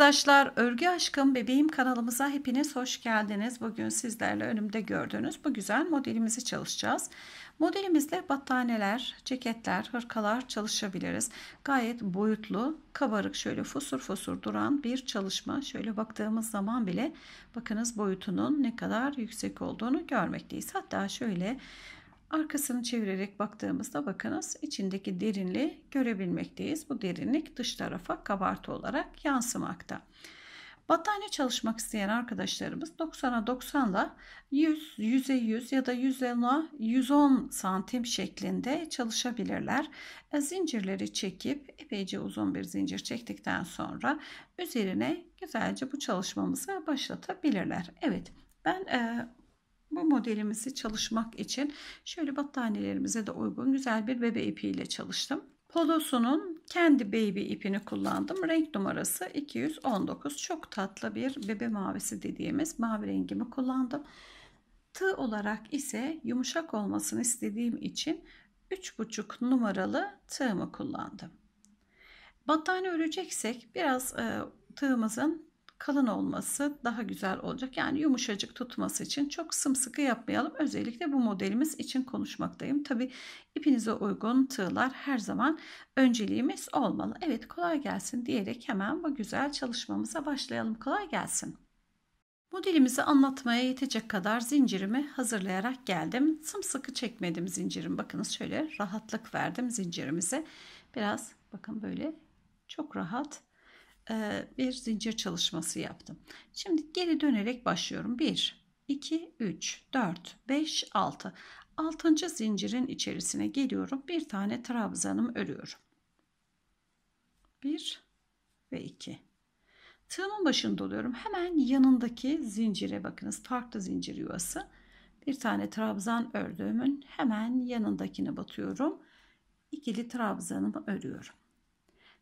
arkadaşlar Örgü Aşkım Bebeğim kanalımıza hepiniz hoş geldiniz. Bugün sizlerle önümde gördüğünüz bu güzel modelimizi çalışacağız. Modelimizle battaneler, ceketler, hırkalar çalışabiliriz. Gayet boyutlu, kabarık şöyle fosur fosur duran bir çalışma. Şöyle baktığımız zaman bile bakınız boyutunun ne kadar yüksek olduğunu görmekteyiz. Hatta şöyle Arkasını çevirerek baktığımızda bakınız içindeki derinliği görebilmekteyiz. Bu derinlik dış tarafa kabartı olarak yansımakta. Battaniye çalışmak isteyen arkadaşlarımız 90'a 90 ile 100, 100'e 100 ya da 110'a 110 santim şeklinde çalışabilirler. E, zincirleri çekip epeyce uzun bir zincir çektikten sonra üzerine güzelce bu çalışmamızı başlatabilirler. Evet ben e, bu modelimizi çalışmak için şöyle battaniyelerimize de uygun güzel bir bebe ipiyle çalıştım. Polosunun kendi baby ipini kullandım. Renk numarası 219. Çok tatlı bir bebe mavisi dediğimiz mavi rengimi kullandım. Tığ olarak ise yumuşak olmasını istediğim için 3,5 numaralı tığımı kullandım. Battaniye öreceksek biraz e, tığımızın kalın olması daha güzel olacak. Yani yumuşacık tutması için çok sımsıkı yapmayalım. Özellikle bu modelimiz için konuşmaktayım. Tabi ipinize uygun tığlar her zaman önceliğimiz olmalı. Evet kolay gelsin diyerek hemen bu güzel çalışmamıza başlayalım. Kolay gelsin. Modelimizi anlatmaya yetecek kadar zincirimi hazırlayarak geldim. Sımsıkı çekmedim zincirimi. Bakınız şöyle rahatlık verdim zincirimize. Biraz bakın böyle çok rahat e, bir zincir çalışması yaptım. Şimdi geri dönerek başlıyorum. 1, 2, 3, 4, 5, 6. 6. zincirin içerisine geliyorum. Bir tane trabzanım örüyorum. 1 ve 2. Tığımın başını doluyorum. Hemen yanındaki zincire bakınız. Farklı zincir yuvası. Bir tane trabzan ördüğümün hemen yanındakine batıyorum. İkili trabzanımı örüyorum.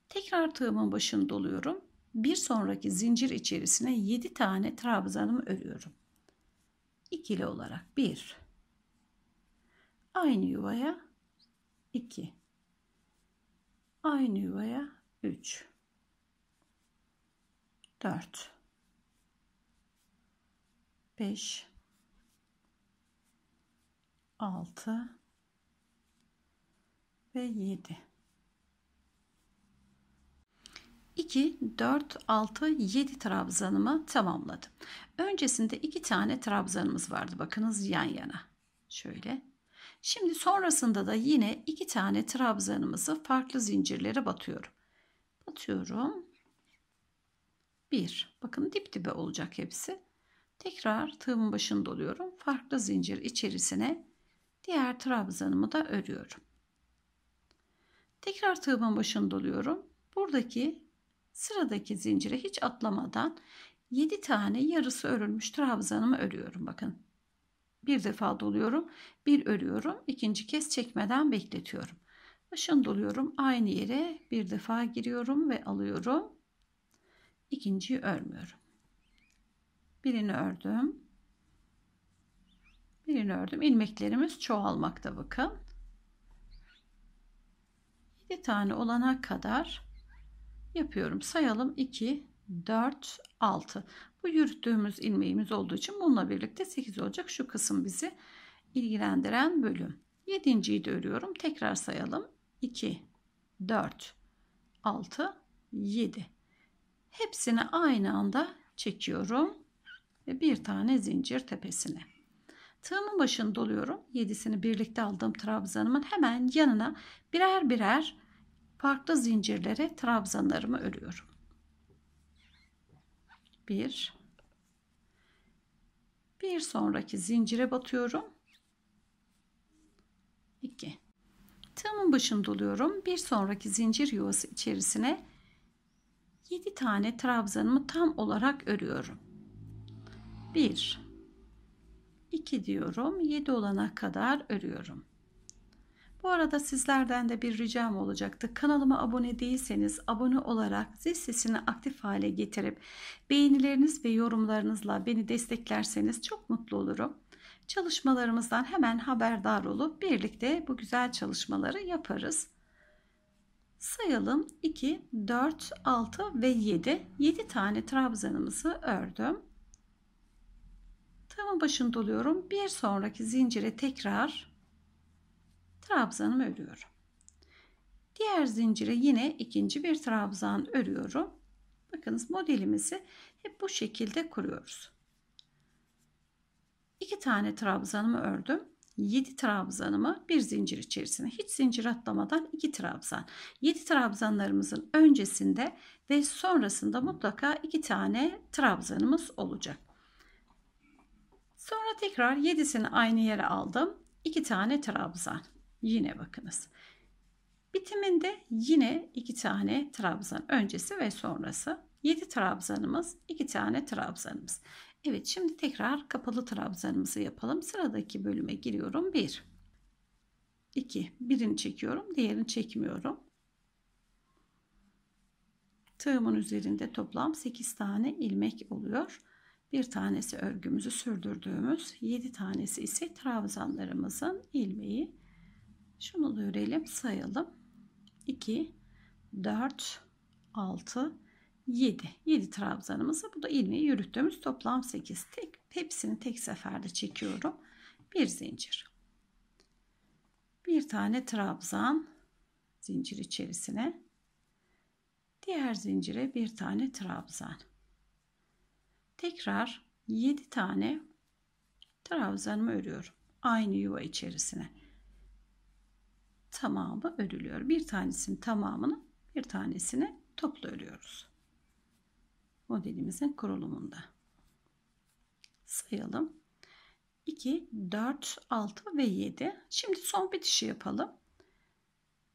Tekrar tığımın başını doluyorum. Bir sonraki zincir içerisine 7 tane trabzanımı örüyorum. İkili olarak 1 aynı yuvaya 2 aynı yuvaya 3 4 5 6 ve 7 2, 4, 6, 7 trabzanımı tamamladım. Öncesinde 2 tane trabzanımız vardı. Bakınız yan yana. Şöyle. Şimdi sonrasında da yine 2 tane trabzanımızı farklı zincirlere batıyorum. Batıyorum. 1. Bakın dip dibe olacak hepsi. Tekrar tığımın başını doluyorum. Farklı zincir içerisine diğer trabzanımı da örüyorum. Tekrar tığımın başını doluyorum. Buradaki sıradaki zincire hiç atlamadan 7 tane yarısı örülmüş trabzanımı örüyorum bakın. Bir defa doluyorum, bir örüyorum, ikinci kez çekmeden bekletiyorum. Başını doluyorum, aynı yere bir defa giriyorum ve alıyorum. İkinciyi örmüyorum. Birini ördüm. Birini ördüm. Ilmeklerimiz çoğalmakta bakın. 7 tane olana kadar yapıyorum. Sayalım 2, 4, 6. Bu yürüttüğümüz ilmeğimiz olduğu için bununla birlikte 8 olacak. Şu kısım bizi ilgilendiren bölüm. 7.yi de örüyorum. Tekrar sayalım. 2, 4, 6, 7. Hepsini aynı anda çekiyorum ve bir tane zincir tepesine. Tığımın başını doluyorum. 7'sini birlikte aldığım trabzanımın hemen yanına birer birer farklı zincirlere trabzanlarımı örüyorum. 1 bir sonraki zincire batıyorum. 2 tığımın başını doluyorum. Bir sonraki zincir yuvası içerisine 7 tane trabzanımı tam olarak örüyorum. 1 2 diyorum. 7 olana kadar örüyorum. Bu arada sizlerden de bir ricam olacaktı. Kanalıma abone değilseniz abone olarak zil sesini aktif hale getirip beğenileriniz ve yorumlarınızla beni desteklerseniz çok mutlu olurum. Çalışmalarımızdan hemen haberdar olup birlikte bu güzel çalışmaları yaparız. Sayalım 2, 4, 6 ve 7. 7 tane trabzanımızı ördüm. Tığımın başını doluyorum. Bir sonraki zincire tekrar trabzanımı örüyorum. Diğer zincire yine ikinci bir trabzan örüyorum. Bakınız modelimizi hep bu şekilde kuruyoruz. 2 tane trabzanımı ördüm. 7 trabzanımı bir zincir içerisine hiç zincir atlamadan 2 trabzan. 7 trabzanlarımızın öncesinde ve sonrasında mutlaka 2 tane trabzanımız olacak. Sonra tekrar 7'sini aynı yere aldım. 2 tane trabzan. Yine bakınız. Bitiminde yine iki tane trabzan öncesi ve sonrası. 7 trabzanımız, 2 tane trabzanımız. Evet şimdi tekrar kapalı trabzanımızı yapalım. Sıradaki bölüme giriyorum. 1 2 birini çekiyorum, diğerini çekmiyorum. Tığımın üzerinde toplam 8 tane ilmek oluyor. Bir tanesi örgümüzü sürdürdüğümüz, 7 tanesi ise trabzanlarımızın ilmeği. Şunu da örelim sayalım. 2, 4, 6, 7. 7 trabzanımızı bu da ilmeği yürüttüğümüz toplam 8. Tek, hepsini tek seferde çekiyorum. Bir zincir. Bir tane trabzan zincir içerisine. Diğer zincire bir tane trabzan. Tekrar 7 tane trabzanımı örüyorum. Aynı yuva içerisine tamamı örülüyor. Bir tanesinin tamamını bir tanesini toplu örüyoruz. Modelimizin kurulumunda. Sayalım. 2, 4, 6 ve 7. Şimdi son bitişi yapalım.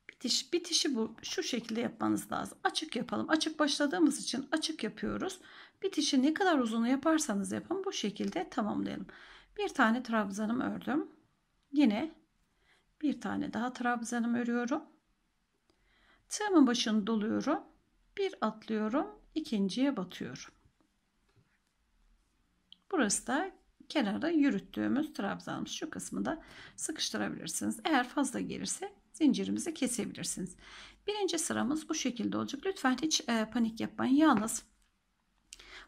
Bitiş, bitişi bu şu şekilde yapmanız lazım. Açık yapalım. Açık başladığımız için açık yapıyoruz. Bitişi ne kadar uzun yaparsanız yapın bu şekilde tamamlayalım. Bir tane trabzanım ördüm. Yine bir tane daha trabzanım örüyorum. Tığımın başını doluyorum. Bir atlıyorum. ikinciye batıyorum. Burası da kenarda yürüttüğümüz trabzanımız. Şu kısmı da sıkıştırabilirsiniz. Eğer fazla gelirse zincirimizi kesebilirsiniz. Birinci sıramız bu şekilde olacak. Lütfen hiç e, panik yapmayın. Yalnız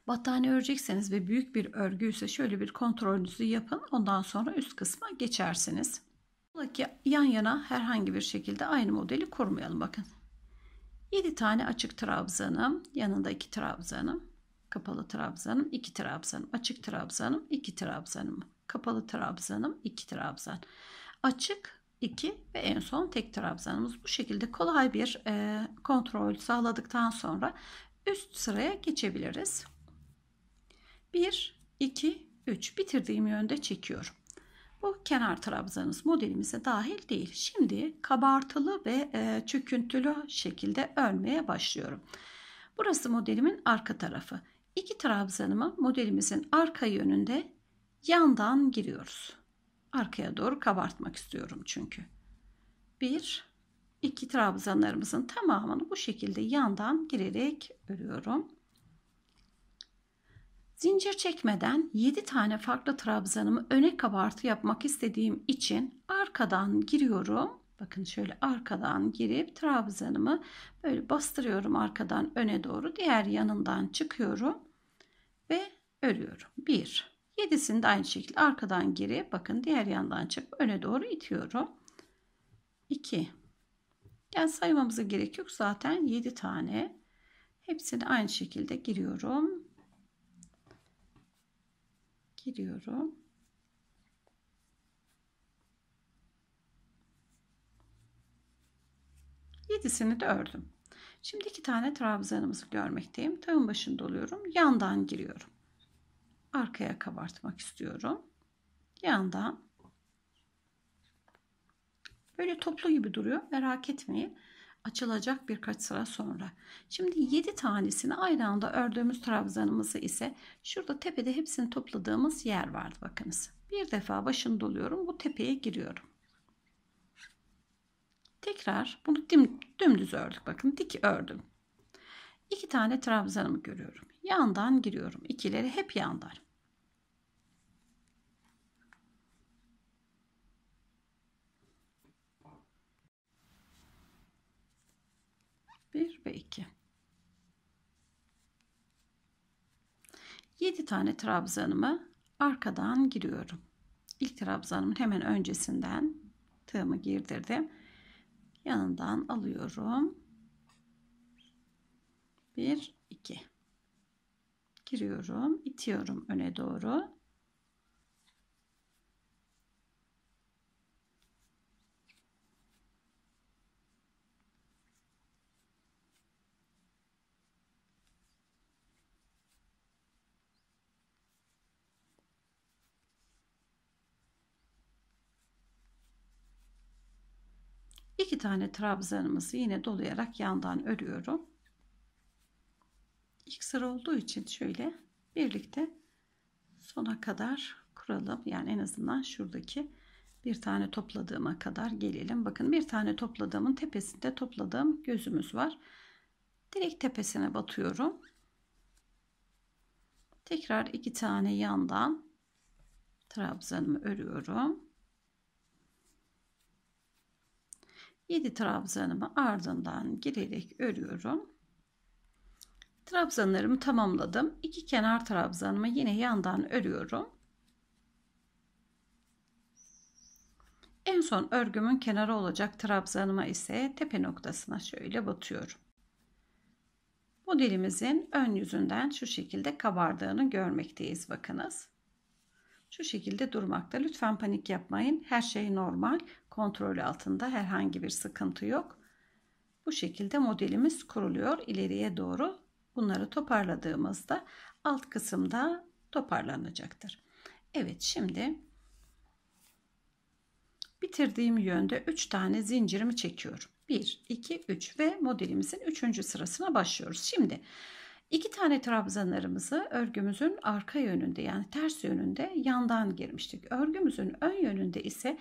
battaniye örecekseniz ve büyük bir örgü ise şöyle bir kontrolünüzü yapın. Ondan sonra üst kısma geçersiniz. Ola ki yan yana herhangi bir şekilde aynı modeli kurmayalım bakın. 7 tane açık trabzanım, yanında 2 trabzanım, kapalı trabzanım, 2 trabzanım, açık trabzanım, 2 trabzanım, kapalı trabzanım, 2 trabzan. Açık 2 ve en son tek trabzanımız bu şekilde kolay bir e, kontrol sağladıktan sonra üst sıraya geçebiliriz. 1, 2, 3 bitirdiğim yönde çekiyorum. Bu kenar trabzanız modelimize dahil değil. Şimdi kabartılı ve e, çöküntülü şekilde örmeye başlıyorum. Burası modelimin arka tarafı. İki trabzanımı modelimizin arka yönünde yandan giriyoruz. Arkaya doğru kabartmak istiyorum çünkü. Bir, iki trabzanlarımızın tamamını bu şekilde yandan girerek örüyorum. Zincir çekmeden 7 tane farklı trabzanımı öne kabartı yapmak istediğim için arkadan giriyorum. Bakın şöyle arkadan girip trabzanımı böyle bastırıyorum arkadan öne doğru. Diğer yanından çıkıyorum ve örüyorum. 1 7'sini de aynı şekilde arkadan girip bakın diğer yandan çıkıp öne doğru itiyorum. 2 yani saymamıza gerek yok zaten 7 tane. Hepsini aynı şekilde giriyorum giriyorum. Yedisini de ördüm. Şimdi iki tane trabzanımızı görmekteyim. Tığın başını oluyorum. Yandan giriyorum. Arkaya kabartmak istiyorum. Yandan. Böyle toplu gibi duruyor. Merak etmeyin açılacak birkaç sıra sonra. Şimdi 7 tanesini aynı anda ördüğümüz trabzanımızı ise şurada tepede hepsini topladığımız yer vardı bakınız. Bir defa başını doluyorum bu tepeye giriyorum. Tekrar bunu dim, dümdüz ördük bakın dik ördüm. 2 tane trabzanımı görüyorum. Yandan giriyorum. İkileri hep yandan. 1 ve 2. 7 tane trabzanımı arkadan giriyorum. İlk trabzanımın hemen öncesinden tığımı girdirdim. Yanından alıyorum. 1 2 giriyorum, itiyorum öne doğru. İki tane trabzanımızı yine dolayarak yandan örüyorum. İlk sıra olduğu için şöyle birlikte sona kadar kuralım. Yani en azından şuradaki bir tane topladığıma kadar gelelim. Bakın bir tane topladığımın tepesinde topladığım gözümüz var. Direkt tepesine batıyorum. Tekrar iki tane yandan trabzanımı örüyorum. 7 trabzanımı ardından girerek örüyorum. Trabzanlarımı tamamladım. İki kenar trabzanımı yine yandan örüyorum. En son örgümün kenarı olacak trabzanıma ise tepe noktasına şöyle batıyorum. Modelimizin ön yüzünden şu şekilde kabardığını görmekteyiz bakınız şu şekilde durmakta. Lütfen panik yapmayın. Her şey normal. Kontrol altında herhangi bir sıkıntı yok. Bu şekilde modelimiz kuruluyor ileriye doğru. Bunları toparladığımızda alt kısımda toparlanacaktır. Evet şimdi bitirdiğim yönde 3 tane zincirimi çekiyorum. 1, 2, 3 ve modelimizin 3. sırasına başlıyoruz. Şimdi İki tane trabzanlarımızı örgümüzün arka yönünde yani ters yönünde yandan girmiştik. Örgümüzün ön yönünde ise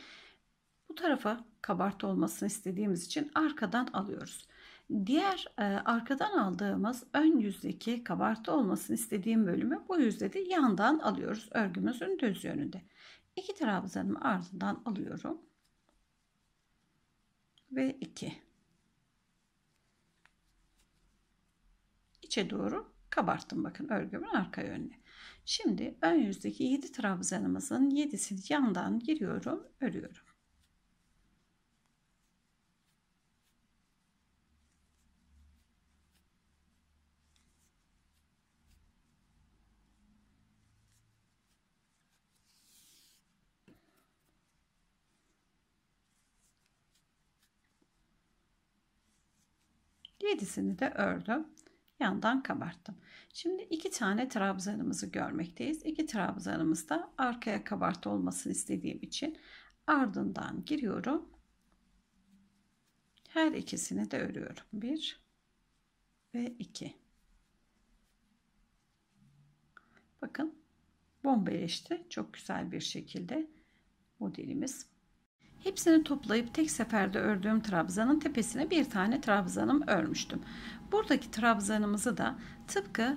bu tarafa kabartı olmasını istediğimiz için arkadan alıyoruz. Diğer e, arkadan aldığımız ön yüzdeki kabartı olmasını istediğim bölümü bu yüzde de yandan alıyoruz örgümüzün düz yönünde. İki trabzanımı ardından alıyorum. Ve iki. içe doğru kabarttım bakın örgümün arka yönüne. Şimdi ön yüzdeki 7 trabzanımızın 7'sini yandan giriyorum, örüyorum. Yedisini de ördüm yandan kabarttım. Şimdi iki tane trabzanımızı görmekteyiz. İki trabzanımız da arkaya kabart olmasını istediğim için ardından giriyorum. Her ikisini de örüyorum. Bir ve iki. Bakın bombeleşti. Çok güzel bir şekilde modelimiz Hepsini toplayıp tek seferde ördüğüm trabzanın tepesine bir tane trabzanım örmüştüm. Buradaki trabzanımızı da tıpkı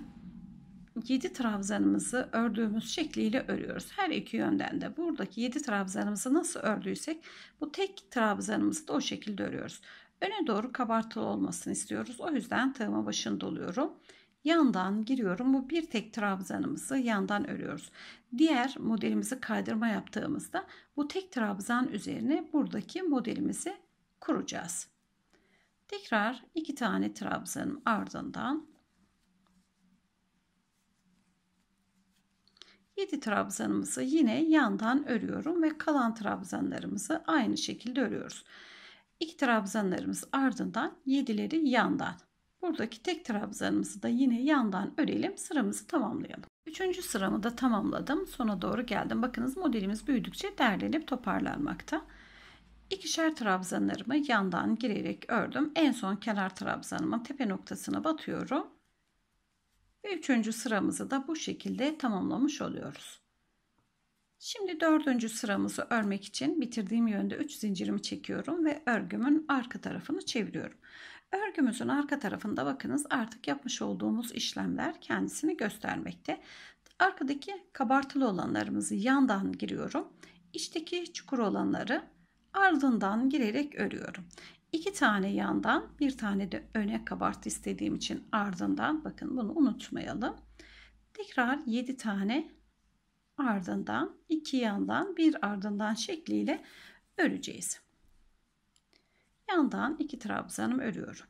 7 trabzanımızı ördüğümüz şekliyle örüyoruz. Her iki yönden de buradaki 7 trabzanımızı nasıl ördüysek bu tek trabzanımızı da o şekilde örüyoruz. Öne doğru kabartılı olmasını istiyoruz. O yüzden tığıma başını doluyorum. Yandan giriyorum. Bu bir tek trabzanımızı yandan örüyoruz. Diğer modelimizi kaydırma yaptığımızda bu tek trabzan üzerine buradaki modelimizi kuracağız. Tekrar iki tane trabzanın ardından 7 trabzanımızı yine yandan örüyorum ve kalan trabzanlarımızı aynı şekilde örüyoruz. 2 trabzanlarımız ardından 7'leri yandan. Buradaki tek trabzanımızı da yine yandan örelim. Sıramızı tamamlayalım. Üçüncü sıramı da tamamladım. Sona doğru geldim. Bakınız modelimiz büyüdükçe derlenip toparlanmakta. İkişer trabzanlarımı yandan girerek ördüm. En son kenar trabzanımın tepe noktasına batıyorum. Ve üçüncü sıramızı da bu şekilde tamamlamış oluyoruz. Şimdi dördüncü sıramızı örmek için bitirdiğim yönde 3 zincirimi çekiyorum ve örgümün arka tarafını çeviriyorum. Örgümüzün arka tarafında bakınız artık yapmış olduğumuz işlemler kendisini göstermekte. Arkadaki kabartılı olanlarımızı yandan giriyorum. İçteki çukur olanları ardından girerek örüyorum. İki tane yandan bir tane de öne kabart istediğim için ardından bakın bunu unutmayalım. Tekrar 7 tane ardından iki yandan bir ardından şekliyle öreceğiz. Yandan iki trabzanım örüyorum.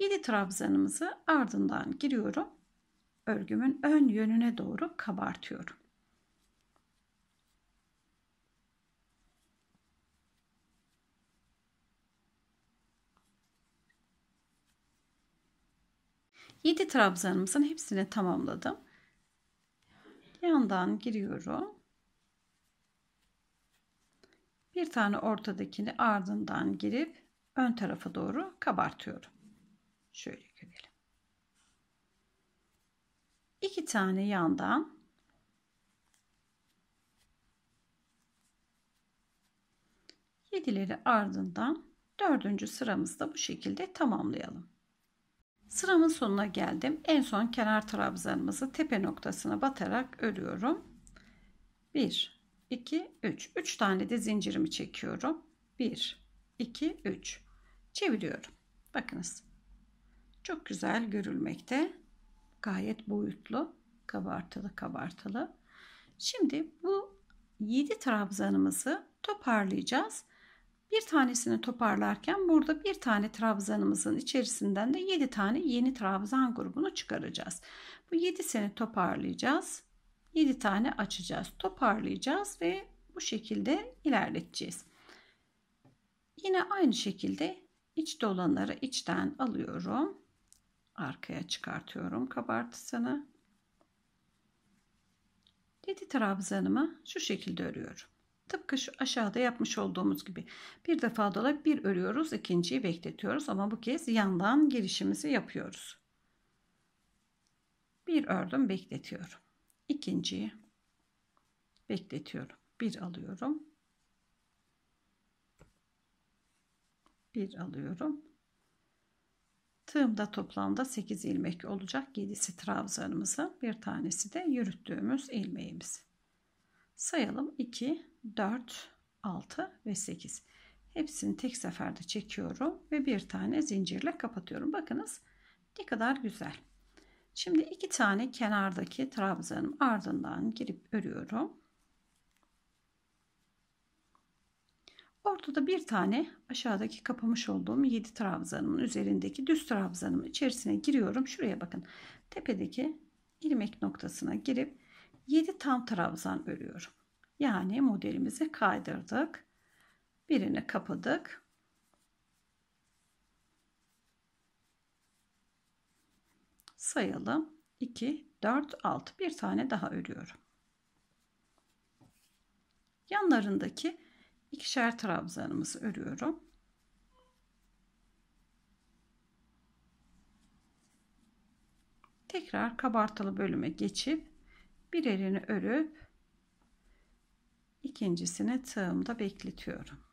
7 trabzanımızı ardından giriyorum. Örgümün ön yönüne doğru kabartıyorum. Yedi trabzanımızın hepsini tamamladım. Yandan giriyorum. Bir tane ortadakini ardından girip ön tarafa doğru kabartıyorum. Şöyle görelim. İki tane yandan yedileri ardından dördüncü sıramızda bu şekilde tamamlayalım. Sıramın sonuna geldim. En son kenar trabzanımızı tepe noktasına batarak örüyorum. 1 2, 3. 3 tane de zincirimi çekiyorum. 1, 2, 3. Çeviriyorum. Bakınız. Çok güzel görülmekte. Gayet boyutlu. Kabartılı kabartılı. Şimdi bu 7 trabzanımızı toparlayacağız. Bir tanesini toparlarken burada bir tane trabzanımızın içerisinden de 7 tane yeni trabzan grubunu çıkaracağız. Bu 7'sini toparlayacağız. 7 tane açacağız. Toparlayacağız ve bu şekilde ilerleteceğiz. Yine aynı şekilde iç dolanları içten alıyorum. Arkaya çıkartıyorum kabartısını. 7 trabzanımı şu şekilde örüyorum. Tıpkı şu aşağıda yapmış olduğumuz gibi bir defa dolayı bir örüyoruz ikinciyi bekletiyoruz ama bu kez yandan girişimizi yapıyoruz. Bir ördüm bekletiyorum ikinciyi bekletiyorum. Bir alıyorum. Bir alıyorum. Tığımda toplamda 8 ilmek olacak. 7'si trabzanımızın, bir tanesi de yürüttüğümüz ilmeğimiz. Sayalım 2, 4, 6 ve 8. Hepsini tek seferde çekiyorum ve bir tane zincirle kapatıyorum. Bakınız ne kadar güzel. Şimdi iki tane kenardaki trabzanın ardından girip örüyorum. Ortada bir tane aşağıdaki kapamış olduğum 7 trabzanın üzerindeki düz trabzanımın içerisine giriyorum. Şuraya bakın. Tepedeki ilmek noktasına girip 7 tam trabzan örüyorum. Yani modelimizi kaydırdık. Birini kapadık. sayalım. 2, 4, 6. Bir tane daha örüyorum. Yanlarındaki ikişer trabzanımızı örüyorum. Tekrar kabartılı bölüme geçip birerini örüp ikincisini tığımda bekletiyorum.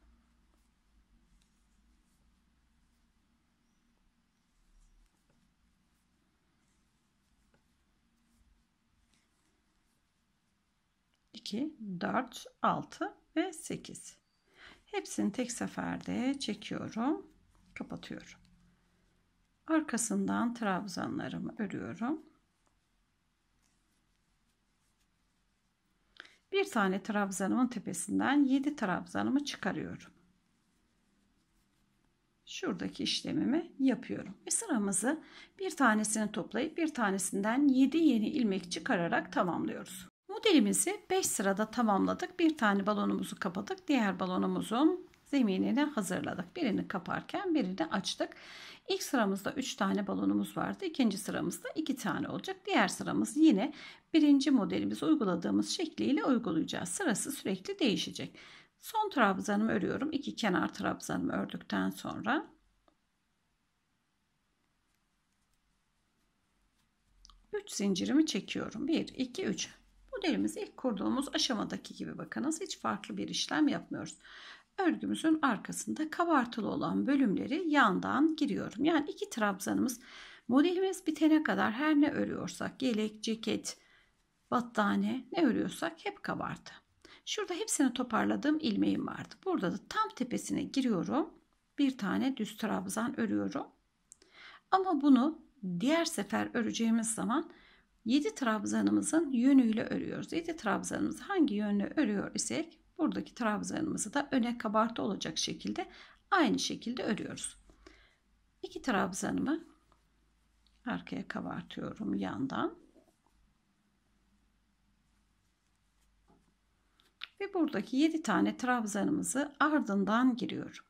2, 4, 6 ve 8. Hepsini tek seferde çekiyorum. Kapatıyorum. Arkasından trabzanlarımı örüyorum. Bir tane trabzanımın tepesinden 7 trabzanımı çıkarıyorum. Şuradaki işlemimi yapıyorum. Ve sıramızı bir tanesini toplayıp bir tanesinden 7 yeni ilmek çıkararak tamamlıyoruz. Modelimizi 5 sırada tamamladık. Bir tane balonumuzu kapadık. Diğer balonumuzun zeminini hazırladık. Birini kaparken birini açtık. İlk sıramızda 3 tane balonumuz vardı. İkinci sıramızda 2 tane olacak. Diğer sıramız yine birinci modelimizi uyguladığımız şekliyle uygulayacağız. Sırası sürekli değişecek. Son trabzanımı örüyorum. İki kenar trabzanımı ördükten sonra üç zincirimi çekiyorum. Bir, iki, üç. Modelimizi ilk kurduğumuz aşamadaki gibi bakınız hiç farklı bir işlem yapmıyoruz. Örgümüzün arkasında kabartılı olan bölümleri yandan giriyorum. Yani iki trabzanımız modelimiz bitene kadar her ne örüyorsak yelek, ceket, battaniye ne örüyorsak hep kabartı. Şurada hepsini toparladığım ilmeğim vardı. Burada da tam tepesine giriyorum. Bir tane düz trabzan örüyorum. Ama bunu diğer sefer öreceğimiz zaman 7 trabzanımızın yönüyle örüyoruz. 7 trabzanımız hangi yönle örüyor isek buradaki trabzanımızı da öne kabartı olacak şekilde aynı şekilde örüyoruz. 2 trabzanımı arkaya kabartıyorum yandan. Ve buradaki 7 tane trabzanımızı ardından giriyorum.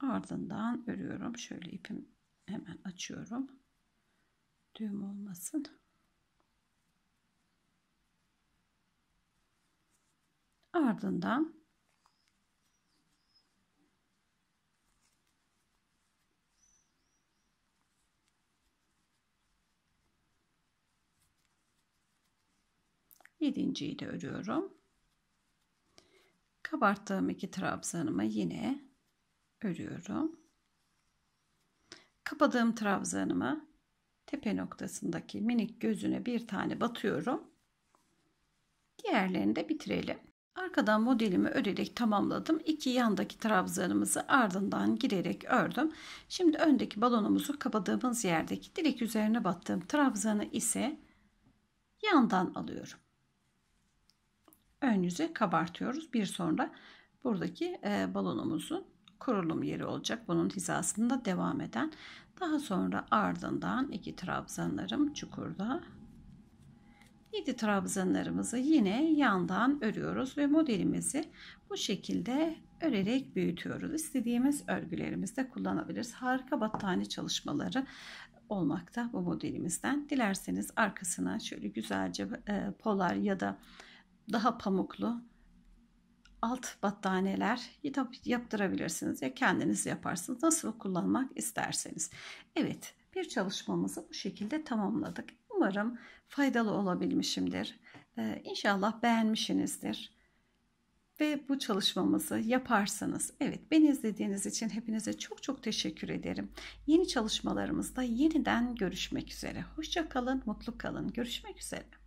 ardından örüyorum şöyle ipim hemen açıyorum düğüm olmasın ardından yedinciyi de örüyorum kabarttığım iki trabzanımı yine örüyorum. Kapadığım trabzanımı tepe noktasındaki minik gözüne bir tane batıyorum. Diğerlerini de bitirelim. Arkadan modelimi örerek tamamladım. İki yandaki trabzanımızı ardından girerek ördüm. Şimdi öndeki balonumuzu kapadığımız yerdeki direk üzerine battığım trabzanı ise yandan alıyorum. Ön yüze kabartıyoruz. Bir sonra buradaki e, balonumuzun kurulum yeri olacak. Bunun hizasında devam eden. Daha sonra ardından iki trabzanlarım çukurda. 7 trabzanlarımızı yine yandan örüyoruz ve modelimizi bu şekilde örerek büyütüyoruz. İstediğimiz örgülerimizde kullanabiliriz. Harika battaniye çalışmaları olmakta bu modelimizden. Dilerseniz arkasına şöyle güzelce e, polar ya da daha pamuklu alt battaniyeler yaptırabilirsiniz ya kendiniz yaparsınız. Nasıl kullanmak isterseniz. Evet bir çalışmamızı bu şekilde tamamladık. Umarım faydalı olabilmişimdir. Ee, inşallah beğenmişsinizdir. Ve bu çalışmamızı yaparsanız, evet beni izlediğiniz için hepinize çok çok teşekkür ederim. Yeni çalışmalarımızda yeniden görüşmek üzere. Hoşça kalın, mutlu kalın. Görüşmek üzere.